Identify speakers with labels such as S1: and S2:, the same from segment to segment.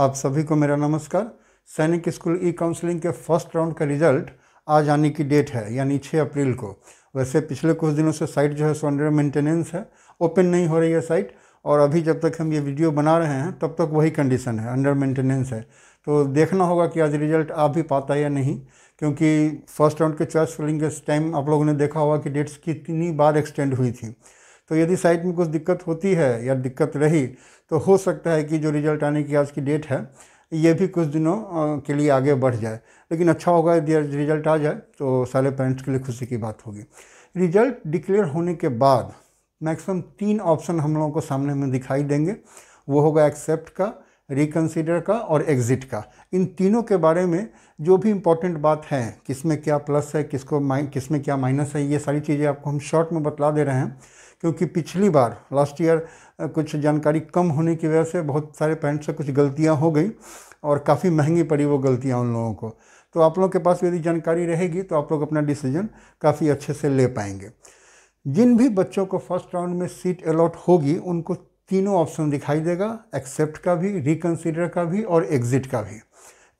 S1: आप सभी को मेरा नमस्कार सैनिक स्कूल ई काउंसलिंग के फर्स्ट राउंड का रिजल्ट आज आने की डेट है यानी 6 अप्रैल को वैसे पिछले कुछ दिनों से साइट जो है सो अंडर मेंटेनेंस है ओपन नहीं हो रही है साइट और अभी जब तक हम ये वीडियो बना रहे हैं तब तक वही कंडीशन है अंडर मेंटेनेंस है तो देखना होगा कि आज रिजल्ट आ भी पाता है या नहीं क्योंकि फर्स्ट राउंड के चॉइस फिलिंग के टाइम आप लोगों ने देखा होगा कि डेट्स कितनी बार एक्सटेंड हुई थी तो यदि साइट में कुछ दिक्कत होती है या दिक्कत रही तो हो सकता है कि जो रिजल्ट आने की आज की डेट है ये भी कुछ दिनों के लिए आगे बढ़ जाए लेकिन अच्छा होगा यदि रिजल्ट आ जाए तो सारे पेरेंट्स के लिए खुशी की बात होगी रिजल्ट डिक्लेयर होने के बाद मैक्सिमम तीन ऑप्शन हम लोगों को सामने में दिखाई देंगे वो होगा एक्सेप्ट का रिकन्सिडर का और एग्ज़िट का इन तीनों के बारे में जो भी इम्पोर्टेंट बात है किस में क्या प्लस है किसको माइ किस में क्या माइनस है ये सारी चीज़ें आपको हम शॉर्ट में बतला दे रहे हैं क्योंकि पिछली बार लास्ट ईयर कुछ जानकारी कम होने की वजह से बहुत सारे पेरेंट्स से कुछ गलतियाँ हो गई और काफ़ी महंगी पड़ी वो गलतियाँ उन लोगों को तो आप लोगों के पास यदि जानकारी रहेगी तो आप लोग अपना डिसीजन काफ़ी अच्छे से ले पाएंगे जिन भी बच्चों को फर्स्ट राउंड में सीट अलॉट होगी उनको तीनों ऑप्शन दिखाई देगा एक्सेप्ट का भी रिकन्सिडर का भी और एग्ज़िट का भी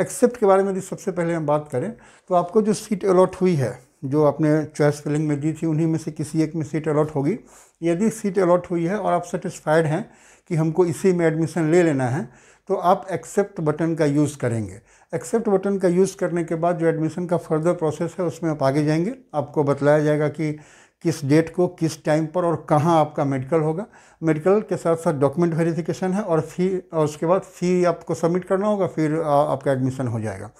S1: एक्सेप्ट के बारे में यदि सबसे पहले हम बात करें तो आपको जो सीट अलॉट हुई है जो आपने चॉइस फिलिंग में दी थी उन्हीं में से किसी एक में सीट अलॉट होगी यदि सीट अलॉट हुई है और आप सेटिस्फाइड हैं कि हमको इसी में एडमिशन ले लेना है तो आप एक्सेप्ट बटन का यूज़ करेंगे एक्सेप्ट बटन का यूज़ करने के बाद जो एडमिशन का फर्दर प्रोसेस है उसमें आप आगे जाएंगे आपको बतलाया जाएगा कि किस डेट को किस टाइम पर और कहाँ आपका मेडिकल होगा मेडिकल के साथ साथ डॉक्यूमेंट वेरिफिकेशन है और फी और उसके बाद फी आपको सबमिट करना होगा फिर आ, आपका एडमिशन हो जाएगा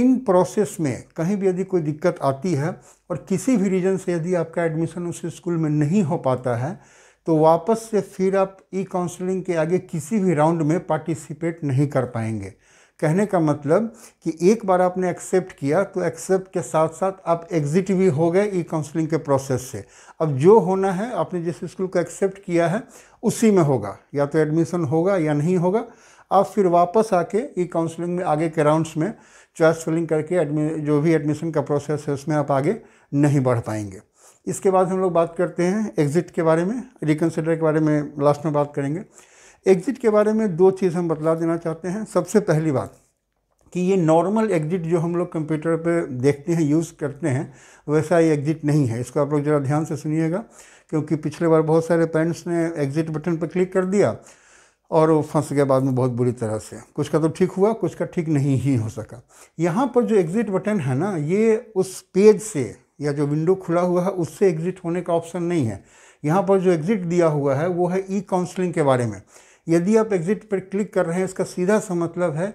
S1: इन प्रोसेस में कहीं भी यदि कोई दिक्कत आती है और किसी भी रीज़न से यदि आपका एडमिशन उस स्कूल में नहीं हो पाता है तो वापस से फिर आप ई काउंसलिंग के आगे किसी भी राउंड में पार्टिसिपेट नहीं कर पाएंगे कहने का मतलब कि एक बार आपने एक्सेप्ट किया तो एक्सेप्ट के साथ साथ आप एग्जिट भी हो गए ई e काउंसलिंग के प्रोसेस से अब जो होना है आपने जिस स्कूल को एक्सेप्ट किया है उसी में होगा या तो एडमिशन होगा या नहीं होगा आप फिर वापस आके ई e काउंसलिंग में आगे के राउंड्स में चॉइस फिलिंग करके एडमि जो भी एडमिशन का प्रोसेस है उसमें आप आगे नहीं बढ़ पाएंगे इसके बाद हम लोग बात करते हैं एग्ज़िट के बारे में रिकन्सिडर के बारे में लास्ट में बात करेंगे एग्ज़िट के बारे में दो चीज़ हम बतला देना चाहते हैं सबसे पहली बात कि ये नॉर्मल एग्ज़िट जो हम लोग कंप्यूटर पे देखते हैं यूज़ करते हैं वैसा ये एग्ज़िट नहीं है इसको आप लोग ज़रा ध्यान से सुनिएगा क्योंकि पिछले बार बहुत सारे पेरेंट्स ने एग्ज़िट बटन पर क्लिक कर दिया और वो फंस गया बाद में बहुत बुरी तरह से कुछ का तो ठीक हुआ कुछ का ठीक नहीं ही हो सका यहाँ पर जो एग्ज़िट बटन है ना ये उस पेज से या जो विंडो खुला हुआ है उससे एग्ज़िट होने का ऑप्शन नहीं है यहाँ पर जो एग्ज़िट दिया हुआ है वो है ई काउंसलिंग के बारे में यदि आप एग्ज़िट पर क्लिक कर रहे हैं इसका सीधा सा मतलब है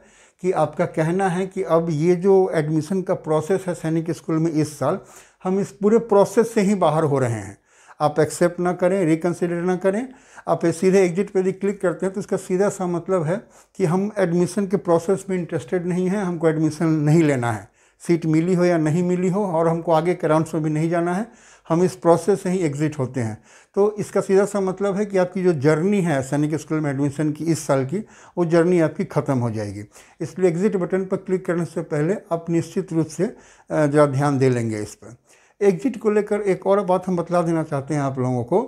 S1: कि आपका कहना है कि अब ये जो एडमिशन का प्रोसेस है सैनिक स्कूल में इस साल हम इस पूरे प्रोसेस से ही बाहर हो रहे हैं आप एक्सेप्ट ना करें रिकन्सिडर ना करें आप सीधे एग्जिट पर यदि क्लिक करते हैं तो इसका सीधा सा मतलब है कि हम एडमिशन के प्रोसेस में इंटरेस्टेड नहीं हैं हमको एडमिशन नहीं लेना है सीट मिली हो या नहीं मिली हो और हमको आगे के राउंड्स में भी नहीं जाना है हम इस प्रोसेस से ही एग्ज़िट होते हैं तो इसका सीधा सा मतलब है कि आपकी जो जर्नी है सैनिक स्कूल में एडमिशन की इस साल की वो जर्नी आपकी ख़त्म हो जाएगी इसलिए एग्ज़िट बटन पर क्लिक करने से पहले आप निश्चित रूप से ज़रा ध्यान दे लेंगे इस पर एग्ज़िट को लेकर एक और बात हम बतला देना चाहते हैं आप लोगों को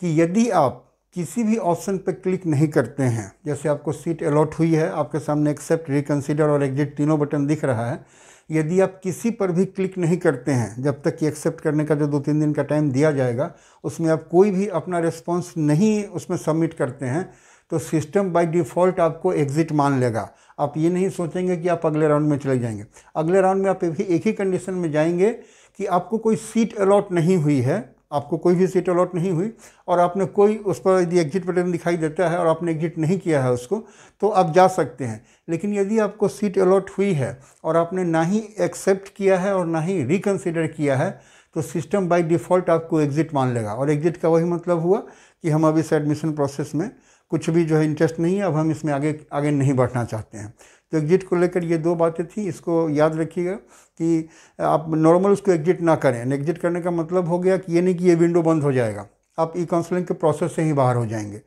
S1: कि यदि आप किसी भी ऑप्शन पर क्लिक नहीं करते हैं जैसे आपको सीट अलॉट हुई है आपके सामने एक्सेप्ट रिकन्सिडर और एग्जिट तीनों बटन दिख रहा है यदि आप किसी पर भी क्लिक नहीं करते हैं जब तक कि एक्सेप्ट करने का जो दो तीन दिन का टाइम दिया जाएगा उसमें आप कोई भी अपना रिस्पॉन्स नहीं उसमें सबमिट करते हैं तो सिस्टम बाय डिफ़ॉल्ट आपको एग्ज़िट मान लेगा आप ये नहीं सोचेंगे कि आप अगले राउंड में चले जाएंगे अगले राउंड में आप एक ही कंडीशन में जाएंगे कि आपको कोई सीट अलॉट नहीं हुई है आपको कोई भी सीट अलॉट नहीं हुई और आपने कोई उस पर यदि एग्जिट बटन दिखाई देता है और आपने एग्जिट नहीं किया है उसको तो आप जा सकते हैं लेकिन यदि आपको सीट अलॉट हुई है और आपने ना ही एक्सेप्ट किया है और ना ही रिकन्सिडर किया है तो सिस्टम बाय डिफ़ॉल्ट आपको एग्ज़िट मान लेगा और एग्ज़िट का वही मतलब हुआ कि हम अब इस एडमिशन प्रोसेस में कुछ भी जो है इंटरेस्ट नहीं है अब हम इसमें आगे आगे नहीं बढ़ना चाहते हैं तो एग्जिट को लेकर ये दो बातें थी इसको याद रखिएगा कि आप नॉर्मल उसको एग्जिट ना करें एग्जिट करने का मतलब हो गया कि ये नहीं कि ये विंडो बंद हो जाएगा आप ई काउंसलिंग के प्रोसेस से ही बाहर हो जाएंगे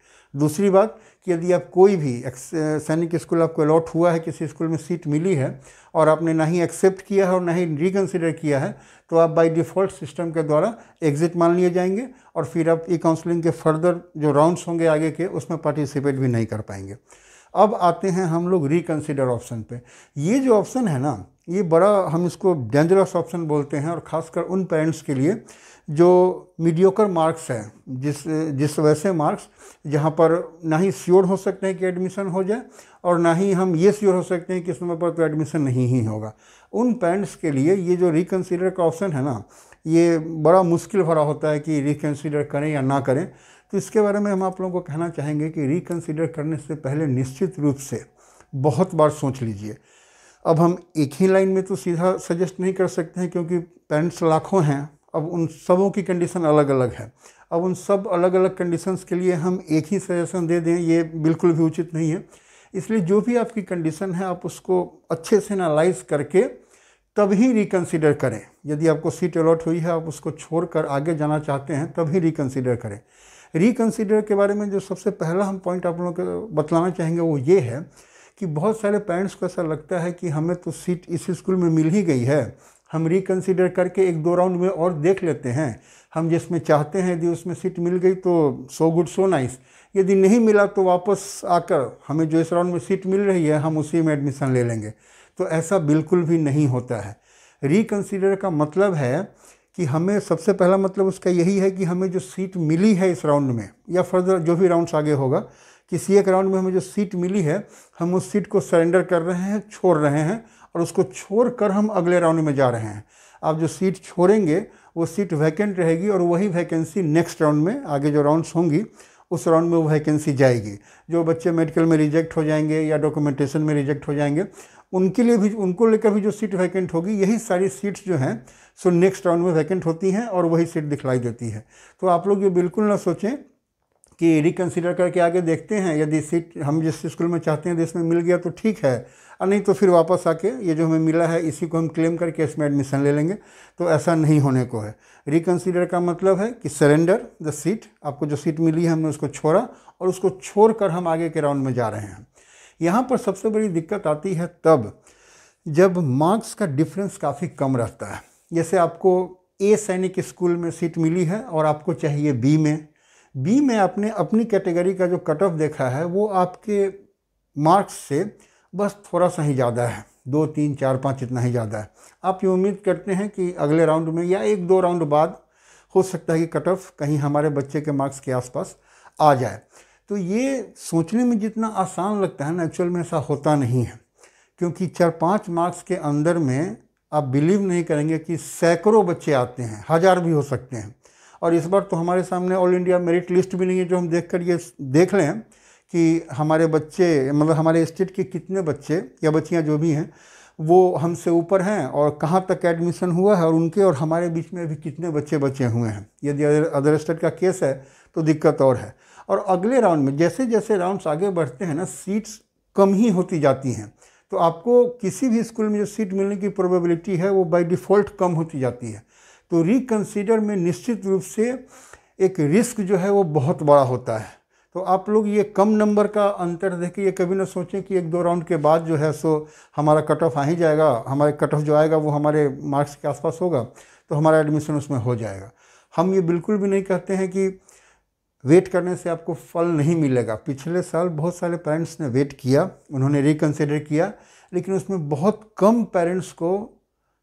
S1: दूसरी बात कि यदि आप कोई भी सैनिक स्कूल आपको अलॉट हुआ है किसी स्कूल में सीट मिली है और आपने ना ही एक्सेप्ट किया है और ना ही रिकन्सिडर किया है तो आप बाय डिफ़ॉल्ट सिस्टम के द्वारा एग्ज़िट मान लिए जाएंगे और फिर आप ई काउंसलिंग के फर्दर जो राउंड्स होंगे आगे के उसमें पार्टिसिपेट भी नहीं कर पाएंगे अब आते हैं हम लोग रिकन्सिडर ऑप्शन पे ये जो ऑप्शन है ना ये बड़ा हम इसको डेंजरस ऑप्शन बोलते हैं और ख़ासकर उन पेरेंट्स के लिए जो मीडियोकर मार्क्स हैं जिस जिस वैसे मार्क्स जहाँ पर ना ही श्योर हो सकते हैं कि एडमिशन हो जाए और ना ही हम ये श्योर हो सकते हैं कि समय पर तो एडमिशन नहीं ही होगा उन पेरेंट्स के लिए ये जो रिकन्सिडर का ऑप्शन है ना ये बड़ा मुश्किल भरा होता है कि रिकन्सिडर करें या ना करें तो इसके बारे में हम आप लोगों को कहना चाहेंगे कि रिकन्सिडर करने से पहले निश्चित रूप से बहुत बार सोच लीजिए अब हम एक ही लाइन में तो सीधा सजेस्ट नहीं कर सकते हैं क्योंकि पेरेंट्स लाखों हैं अब उन सबों की कंडीशन अलग अलग है अब उन सब अलग अलग कंडीशंस के लिए हम एक ही सजेशन दे दें ये बिल्कुल भी उचित नहीं है इसलिए जो भी आपकी कंडीशन है आप उसको अच्छे से एनालाइज करके तभी रिकन्सिडर करें यदि आपको सीट अलॉट हुई है आप उसको छोड़कर आगे जाना चाहते हैं तभी रिकन्सिडर करें रिकन्सिडर के बारे में जो सबसे पहला हम पॉइंट आप लोगों को बतलाना चाहेंगे वो ये है कि बहुत सारे पेरेंट्स को ऐसा लगता है कि हमें तो सीट इस स्कूल में मिल ही गई है हम रिकन्सिडर करके एक दो राउंड में और देख लेते हैं हम जिसमें चाहते हैं यदि उसमें सीट मिल गई तो सो गुड सो नाइस यदि नहीं मिला तो वापस आकर हमें जो इस राउंड में सीट मिल रही है हम उसी में एडमिशन ले लेंगे तो ऐसा बिल्कुल भी नहीं होता है रिकन्सिडर का मतलब है कि हमें सबसे पहला मतलब उसका यही है कि हमें जो सीट मिली है इस राउंड में या फर्दर जो भी राउंड्स आगे होगा किसी एक राउंड में हमें जो सीट मिली है हम उस सीट को सरेंडर कर रहे हैं छोड़ रहे हैं और उसको छोड़ कर हम अगले राउंड में जा रहे हैं आप जो सीट छोड़ेंगे वो सीट वैकेंट रहेगी और वही वैकेंसी नेक्स्ट राउंड में आगे जो राउंड्स होंगी उस राउंड में वो वैकेंसी जाएगी जो बच्चे मेडिकल में रिजेक्ट हो जाएंगे या डॉक्यूमेंटेशन में रिजेक्ट हो जाएंगे उनके लिए भी उनको लेकर भी जो सीट वैकेंट होगी यही सारी सीट्स जो हैं सो नेक्स्ट राउंड में वैकेंट होती हैं और वही सीट दिखलाई देती है तो आप लोग ये बिल्कुल ना सोचें कि रिकन्सिडर करके आगे देखते हैं यदि सीट हम जिस स्कूल में चाहते हैं देश में मिल गया तो ठीक है और नहीं तो फिर वापस आके ये जो हमें मिला है इसी को हम क्लेम करके इसमें एडमिशन ले लेंगे तो ऐसा नहीं होने को है रिकन्सिडर का मतलब है कि सरेंडर द सीट आपको जो सीट मिली है हमने उसको छोड़ा और उसको छोड़ कर हम आगे के राउंड में जा रहे हैं यहाँ पर सबसे बड़ी दिक्कत आती है तब जब मार्क्स का डिफरेंस काफ़ी कम रहता है जैसे आपको ए सैनिक स्कूल में सीट मिली है और आपको चाहिए बी में बी में आपने अपनी कैटेगरी का जो कट ऑफ देखा है वो आपके मार्क्स से बस थोड़ा सा ही ज़्यादा है दो तीन चार पाँच इतना ही ज़्यादा है आप ये उम्मीद करते हैं कि अगले राउंड में या एक दो राउंड बाद हो सकता है कि कट ऑफ कहीं हमारे बच्चे के मार्क्स के आसपास आ जाए तो ये सोचने में जितना आसान लगता है ना एक्चुअल में ऐसा होता नहीं है क्योंकि चार पाँच मार्क्स के अंदर में आप बिलीव नहीं करेंगे कि सैकड़ों बच्चे आते हैं हज़ार भी हो सकते हैं और इस बार तो हमारे सामने ऑल इंडिया मेरिट लिस्ट भी नहीं है जो हम देख कर ये देख लें कि हमारे बच्चे मतलब हमारे स्टेट के कितने बच्चे या बच्चियाँ जो भी हैं वो हमसे ऊपर हैं और कहाँ तक एडमिशन हुआ है और उनके और हमारे बीच में भी कितने बच्चे बचे हुए हैं यदि अदर स्टेट का केस है तो दिक्कत और है और अगले राउंड में जैसे जैसे राउंड्स आगे बढ़ते हैं ना सीट्स कम ही होती जाती हैं तो आपको किसी भी स्कूल में जो सीट मिलने की प्रोबेबिलिटी है वो बाय डिफ़ॉल्ट कम होती जाती है तो रिकन्सिडर में निश्चित रूप से एक रिस्क जो है वो बहुत बड़ा होता है तो आप लोग ये कम नंबर का अंतर देख के ये कभी ना सोचें कि एक दो राउंड के बाद जो है सो हमारा कट ऑफ आ ही जाएगा हमारे कट ऑफ जो आएगा वो हमारे मार्क्स के आसपास होगा तो हमारा एडमिशन उसमें हो जाएगा हम ये बिल्कुल भी नहीं कहते हैं कि वेट करने से आपको फल नहीं मिलेगा पिछले साल बहुत सारे पेरेंट्स ने वेट किया उन्होंने रिकन्सिडर किया लेकिन उसमें बहुत कम पेरेंट्स को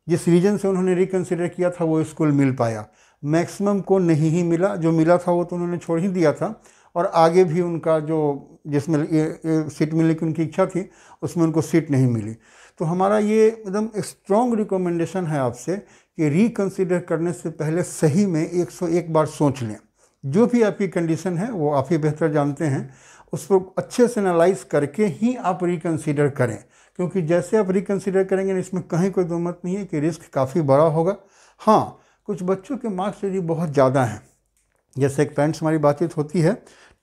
S1: जिस रीजन से उन्होंने रिकन्सिडर किया था वो स्कूल मिल पाया मैक्सिमम को नहीं ही मिला जो मिला था वो तो उन्होंने छोड़ ही दिया था और आगे भी उनका जो जिसमें सीट मिलने की उनकी इच्छा थी उसमें उनको सीट नहीं मिली तो हमारा ये एकदम स्ट्रॉन्ग रिकमेंडेशन है आपसे कि रिकन्सिडर करने से पहले सही में 101 बार सोच लें जो भी आपकी कंडीशन है वो आप ही बेहतर जानते हैं उसको अच्छे से एनालाइज करके ही आप रिकन्सिडर करें क्योंकि जैसे आप रिकन्सिडर करेंगे इसमें कहीं कोई मत नहीं है कि रिस्क काफ़ी बड़ा होगा हाँ कुछ बच्चों के मार्क्स यदि बहुत ज़्यादा हैं जैसे एक पेरेंट्स हमारी बातचीत होती है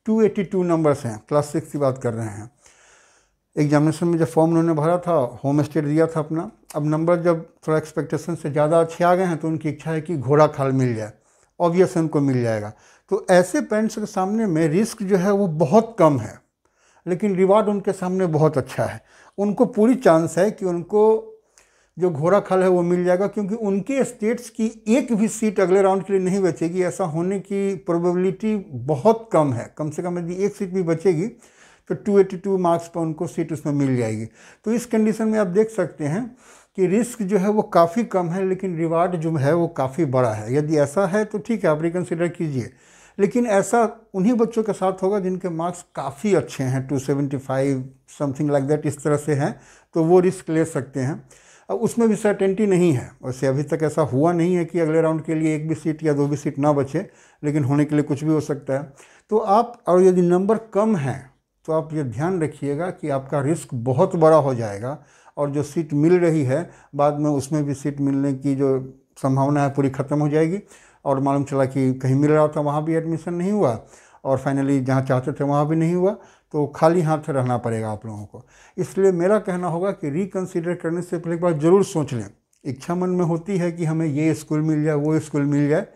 S1: 282 नंबर्स हैं क्लास सिक्स की बात कर रहे हैं एग्जामिनेशन में जब फॉर्म उन्होंने भरा था होम स्टेट दिया था अपना अब नंबर जब थोड़ा एक्सपेक्टेशन से ज़्यादा अच्छे आ गए हैं तो उनकी इच्छा है कि घोड़ा खाल मिल जाए ऑब्वियस हमको मिल जाएगा तो ऐसे पेरेंट्स के सामने में रिस्क जो है वो बहुत कम है लेकिन रिवार्ड उनके सामने बहुत अच्छा है उनको पूरी चांस है कि उनको जो घोड़ा खल है वो मिल जाएगा क्योंकि उनके स्टेट्स की एक भी सीट अगले राउंड के लिए नहीं बचेगी ऐसा होने की प्रोबेबिलिटी बहुत कम है कम से कम यदि एक सीट भी बचेगी तो 282 मार्क्स पर उनको सीट उसमें मिल जाएगी तो इस कंडीशन में आप देख सकते हैं कि रिस्क जो है वो काफ़ी कम है लेकिन रिवार्ड जो है वो काफ़ी बड़ा है यदि ऐसा है तो ठीक है आप रिकन्सिडर कीजिए लेकिन ऐसा उन्हीं बच्चों के साथ होगा जिनके मार्क्स काफ़ी अच्छे हैं 275 समथिंग लाइक दैट इस तरह से हैं तो वो रिस्क ले सकते हैं अब उसमें भी सर्टेंटी नहीं है वैसे अभी तक ऐसा हुआ नहीं है कि अगले राउंड के लिए एक भी सीट या दो भी सीट ना बचे लेकिन होने के लिए कुछ भी हो सकता है तो आप और यदि नंबर कम हैं तो आप ये ध्यान रखिएगा कि आपका रिस्क बहुत बड़ा हो जाएगा और जो सीट मिल रही है बाद में उसमें भी सीट मिलने की जो संभावना है पूरी ख़त्म हो जाएगी और मालूम चला कि कहीं मिल रहा था वहाँ भी एडमिशन नहीं हुआ और फाइनली जहाँ चाहते थे वहाँ भी नहीं हुआ तो खाली हाथ रहना पड़ेगा आप लोगों को इसलिए मेरा कहना होगा कि रिकन्सिडर करने से पहले एक बार ज़रूर सोच लें इच्छा मन में होती है कि हमें ये स्कूल मिल जाए वो स्कूल मिल जाए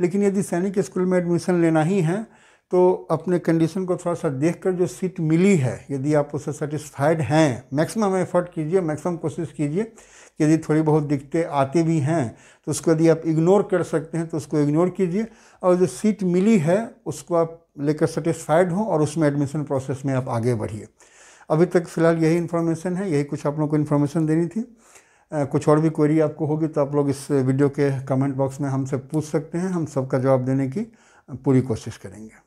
S1: लेकिन यदि सैनिक स्कूल में एडमिशन लेना ही है तो अपने कंडीशन को थोड़ा सा देख कर जो सीट मिली है यदि आप उससे सेटिस्फाइड हैं मैक्सिमम एफर्ट कीजिए मैक्सिमम कोशिश कीजिए यदि थोड़ी बहुत दिक्कतें आती भी हैं तो उसको यदि आप इग्नोर कर सकते हैं तो उसको इग्नोर कीजिए और जो सीट मिली है उसको आप लेकर सेटिस्फाइड हो और उसमें एडमिशन प्रोसेस में आप आगे बढ़िए अभी तक फ़िलहाल यही इन्फॉर्मेशन है यही कुछ आप लोगों को इन्फॉर्मेशन देनी थी कुछ और भी क्वेरी आपको होगी तो आप लोग इस वीडियो के कमेंट बॉक्स में हमसे पूछ सकते हैं हम सबका जवाब देने की पूरी कोशिश करेंगे